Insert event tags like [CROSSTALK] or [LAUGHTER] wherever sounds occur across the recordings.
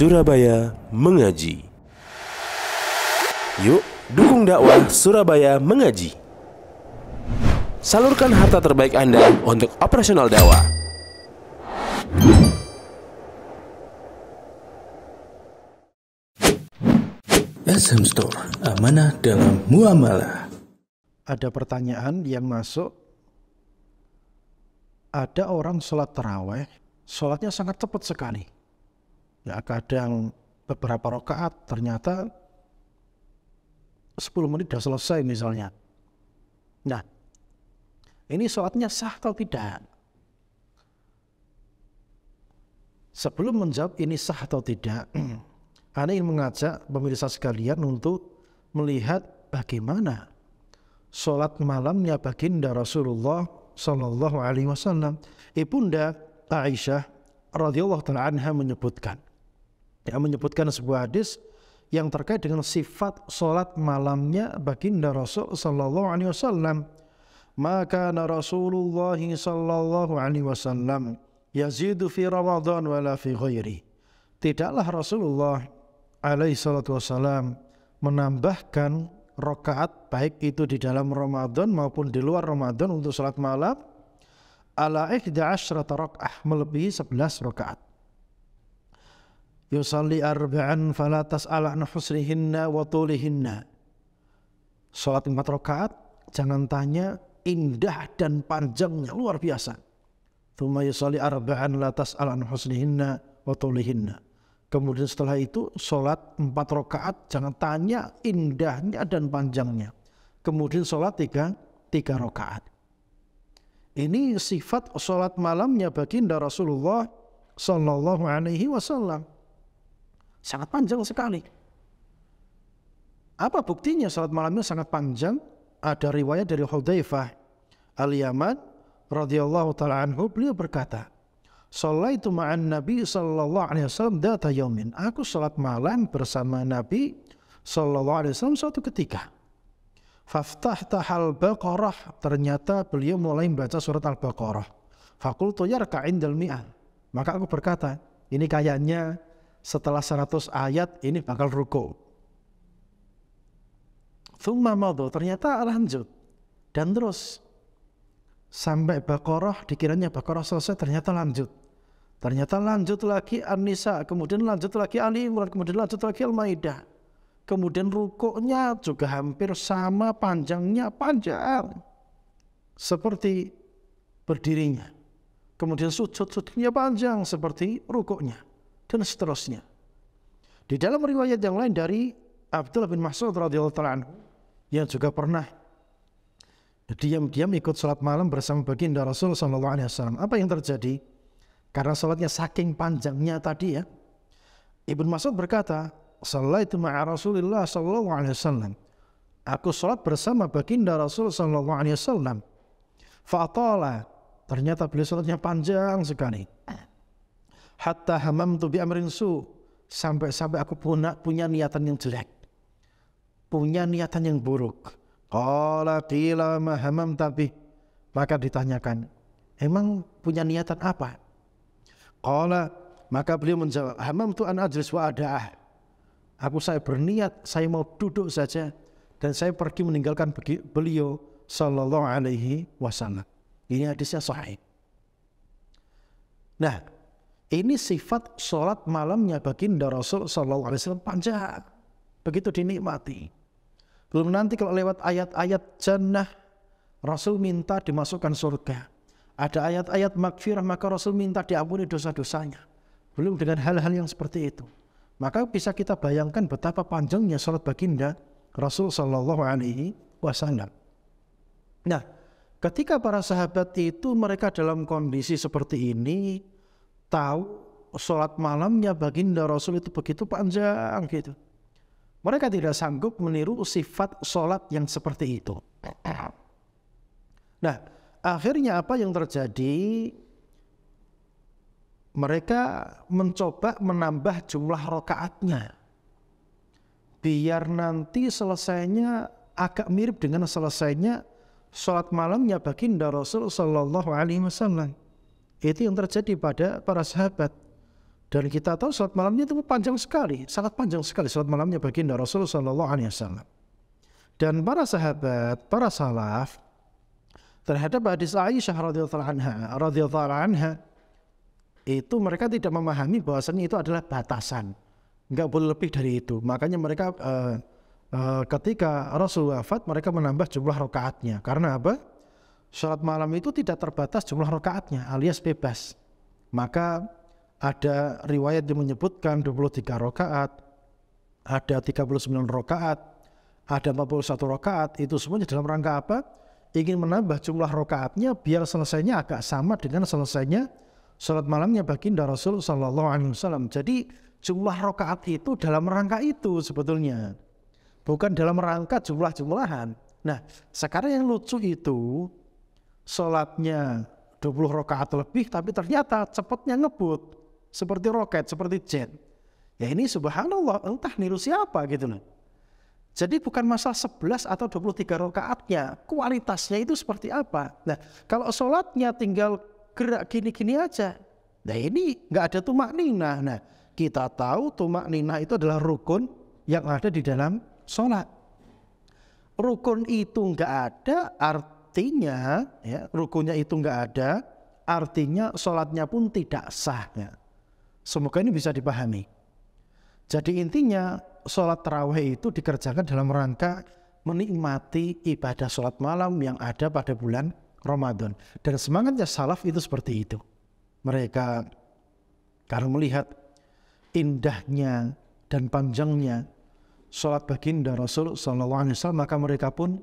Surabaya Mengaji. Yuk, dukung dakwah Surabaya Mengaji. Salurkan harta terbaik Anda untuk operasional dakwah. SM Store, amanah dalam muamalah. Ada pertanyaan yang masuk. Ada orang sholat terawih, sholatnya sangat cepat sekali ya kadang beberapa rokaat ternyata 10 menit sudah selesai misalnya. Nah, ini sholatnya sah atau tidak? Sebelum menjawab ini sah atau tidak, [CLEARS THROAT] Anda ingin mengajak pemirsa sekalian untuk melihat bagaimana sholat malamnya baginda Rasulullah Shallallahu Alaihi Wasallam. Ibunda Aisyah radhiyallahu anha menyebutkan, yang menyebutkan sebuah hadis yang terkait dengan sifat solat malamnya baginda Rasul Sallallahu Alaihi Wasallam. Maka Rasulullah Sallallahu Alaihi Wasallam yazidu fi Ramadan wala fi ghairi. Tidaklah Rasulullah alaihi salatu wasallam menambahkan rokaat baik itu di dalam Ramadan maupun di luar Ramadan untuk salat malam ala ihda asyrata rakaah melebihi 11 rakaat yusalli arba'an fala tas'al an husnihinna wa tulihinna. Salat empat rakaat jangan tanya indah dan panjangnya luar biasa. Tsumma yusalli arba'an la tas'al an husnihinna wa tulihinna. Kemudian setelah itu salat empat rakaat jangan tanya indahnya dan panjangnya. Kemudian salat tiga tiga rakaat. Ini sifat salat malamnya baginda Rasulullah Sallallahu Alaihi Wasallam. Sangat panjang sekali. Apa buktinya salat malamnya sangat panjang? Ada riwayat dari Hudzaifah Al-Yaman radhiyallahu taala anhu beliau berkata, "Shallaitu ma'an Nabi sallallahu alaihi wasallam data yaumin." Aku salat malam bersama Nabi sallallahu alaihi wasallam suatu ketika. Faftahta al-Baqarah, ternyata beliau mulai membaca surat Al-Baqarah. Fakultu yarka indal mi'an. Maka aku berkata, ini kayaknya setelah 100 ayat ini bakal ruko. Thumma madu, ternyata lanjut. Dan terus sampai Bakoroh dikiranya Bakoroh selesai ternyata lanjut. Ternyata lanjut lagi an kemudian lanjut lagi Ali Imran, kemudian lanjut lagi Al-Maidah. Kemudian rukuknya juga hampir sama panjangnya panjang. Seperti berdirinya. Kemudian sujud-sujudnya panjang seperti rukuknya dan seterusnya. Di dalam riwayat yang lain dari Abdullah bin Mas'ud radhiyallahu taala anhu yang juga pernah diam-diam ikut sholat malam bersama baginda Rasul sallallahu alaihi wasallam. Apa yang terjadi? Karena sholatnya saking panjangnya tadi ya. Ibn Mas'ud berkata, "Shallaitu ma'a Rasulillah sallallahu alaihi wasallam." Aku sholat bersama baginda Rasul sallallahu alaihi wasallam. Fa'atala. Ternyata beliau sholatnya panjang sekali hatta hamam tu bi amrin su sampai-sampai aku punya punya niatan yang jelek punya niatan yang buruk qala qila ma hamam tapi maka ditanyakan emang punya niatan apa qala maka beliau menjawab hamam tu an ajlis wa adaah aku saya berniat saya mau duduk saja dan saya pergi meninggalkan beliau sallallahu alaihi wasallam ini hadisnya sahih nah ini sifat sholat malamnya baginda Rasul Sallallahu Alaihi Wasallam panjang. Begitu dinikmati. Belum nanti kalau lewat ayat-ayat jannah, Rasul minta dimasukkan surga. Ada ayat-ayat makfirah, maka Rasul minta diampuni dosa-dosanya. Belum dengan hal-hal yang seperti itu. Maka bisa kita bayangkan betapa panjangnya sholat baginda Rasul Sallallahu Alaihi Wasallam. Nah, ketika para sahabat itu mereka dalam kondisi seperti ini, tahu sholat malamnya baginda Rasul itu begitu panjang gitu. Mereka tidak sanggup meniru sifat sholat yang seperti itu. Nah, akhirnya apa yang terjadi? Mereka mencoba menambah jumlah rokaatnya. Biar nanti selesainya agak mirip dengan selesainya sholat malamnya baginda Rasul Sallallahu Alaihi Wasallam. Itu yang terjadi pada para sahabat. Dan kita tahu salat malamnya itu panjang sekali, sangat panjang sekali salat malamnya baginda Rasulullah Shallallahu Alaihi Wasallam. Dan para sahabat, para salaf terhadap hadis Aisyah radhiyallahu anha, radhiyallahu anha itu mereka tidak memahami bahwasannya itu adalah batasan, nggak boleh lebih dari itu. Makanya mereka uh, uh, ketika Rasul wafat mereka menambah jumlah rakaatnya. Karena apa? sholat malam itu tidak terbatas jumlah rakaatnya alias bebas. Maka ada riwayat yang menyebutkan 23 rakaat, ada 39 rakaat, ada 41 rakaat, itu semuanya dalam rangka apa? Ingin menambah jumlah rakaatnya biar selesainya agak sama dengan selesainya sholat malamnya baginda Rasul Sallallahu Alaihi Wasallam. Jadi jumlah rakaat itu dalam rangka itu sebetulnya, bukan dalam rangka jumlah-jumlahan. Nah, sekarang yang lucu itu sholatnya 20 rakaat lebih tapi ternyata cepatnya ngebut seperti roket, seperti jet. Ya ini subhanallah entah niru siapa gitu loh. Jadi bukan masalah 11 atau 23 rokaatnya, kualitasnya itu seperti apa. Nah kalau sholatnya tinggal gerak gini-gini aja, nah ini nggak ada tumak ninah. Nah kita tahu tumak ninah itu adalah rukun yang ada di dalam sholat. Rukun itu nggak ada, art artinya ya, rukunya itu nggak ada, artinya sholatnya pun tidak sah. Ya. Semoga ini bisa dipahami. Jadi intinya sholat terawih itu dikerjakan dalam rangka menikmati ibadah sholat malam yang ada pada bulan Ramadan. Dan semangatnya salaf itu seperti itu. Mereka karena melihat indahnya dan panjangnya sholat baginda Rasul Sallallahu maka mereka pun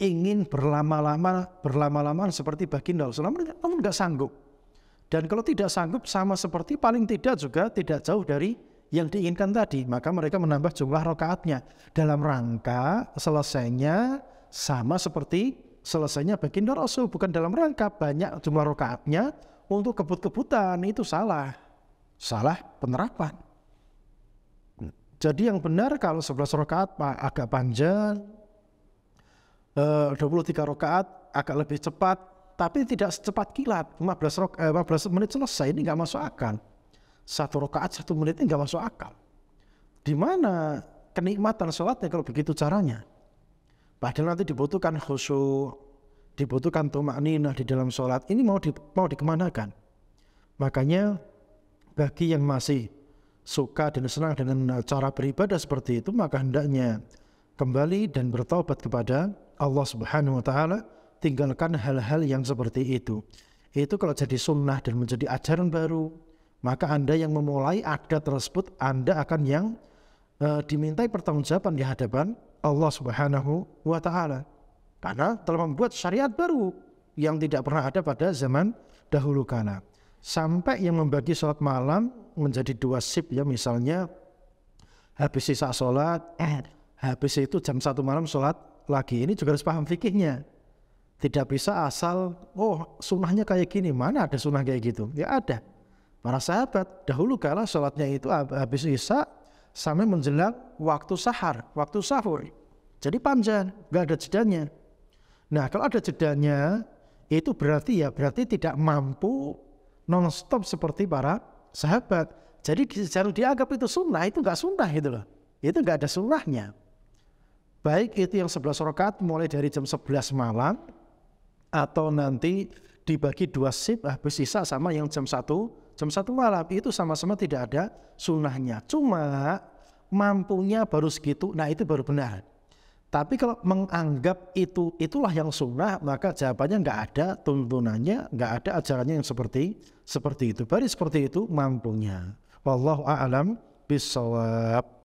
ingin berlama-lama berlama-lama seperti baginda Rasulullah namun nggak sanggup dan kalau tidak sanggup sama seperti paling tidak juga tidak jauh dari yang diinginkan tadi maka mereka menambah jumlah rokaatnya dalam rangka selesainya sama seperti selesainya baginda Rasul bukan dalam rangka banyak jumlah rokaatnya untuk kebut-kebutan itu salah salah penerapan jadi yang benar kalau 11 rokaat agak panjang Eh, uh, 23 rakaat agak lebih cepat tapi tidak secepat kilat 15 rok, eh, 15 menit selesai ini nggak masuk akal satu rakaat satu menit ini nggak masuk akal di mana kenikmatan sholatnya kalau begitu caranya padahal nanti dibutuhkan khusyuk dibutuhkan tumak nina di dalam sholat ini mau di, mau dikemanakan makanya bagi yang masih suka dan senang dengan cara beribadah seperti itu maka hendaknya kembali dan bertaubat kepada Allah Subhanahu wa taala, tinggalkan hal-hal yang seperti itu. Itu kalau jadi sunnah dan menjadi ajaran baru, maka Anda yang memulai adat tersebut, Anda akan yang e, dimintai pertanggungjawaban di hadapan Allah Subhanahu wa taala. Karena telah membuat syariat baru yang tidak pernah ada pada zaman dahulu kala. Sampai yang membagi sholat malam menjadi dua sip ya misalnya habis sisa sholat habis itu jam satu malam sholat lagi ini juga harus paham fikihnya tidak bisa asal oh sunnahnya kayak gini mana ada sunnah kayak gitu ya ada para sahabat dahulu kala sholatnya itu habis isya sampai menjelang waktu sahar waktu sahur jadi panjang nggak ada jedanya nah kalau ada jedanya itu berarti ya berarti tidak mampu nonstop seperti para sahabat. Jadi kalau dianggap itu sunnah itu nggak sunnah itu loh. Itu nggak ada sunnahnya. Baik itu yang 11 rokat mulai dari jam 11 malam atau nanti dibagi dua sip habis ah, sisa sama yang jam 1 jam 1 malam itu sama-sama tidak ada sunnahnya. Cuma mampunya baru segitu, nah itu baru benar. Tapi kalau menganggap itu itulah yang sunnah, maka jawabannya nggak ada tuntunannya, nggak ada ajarannya yang seperti seperti itu. baris seperti itu mampunya. Wallahu a'lam bisawab.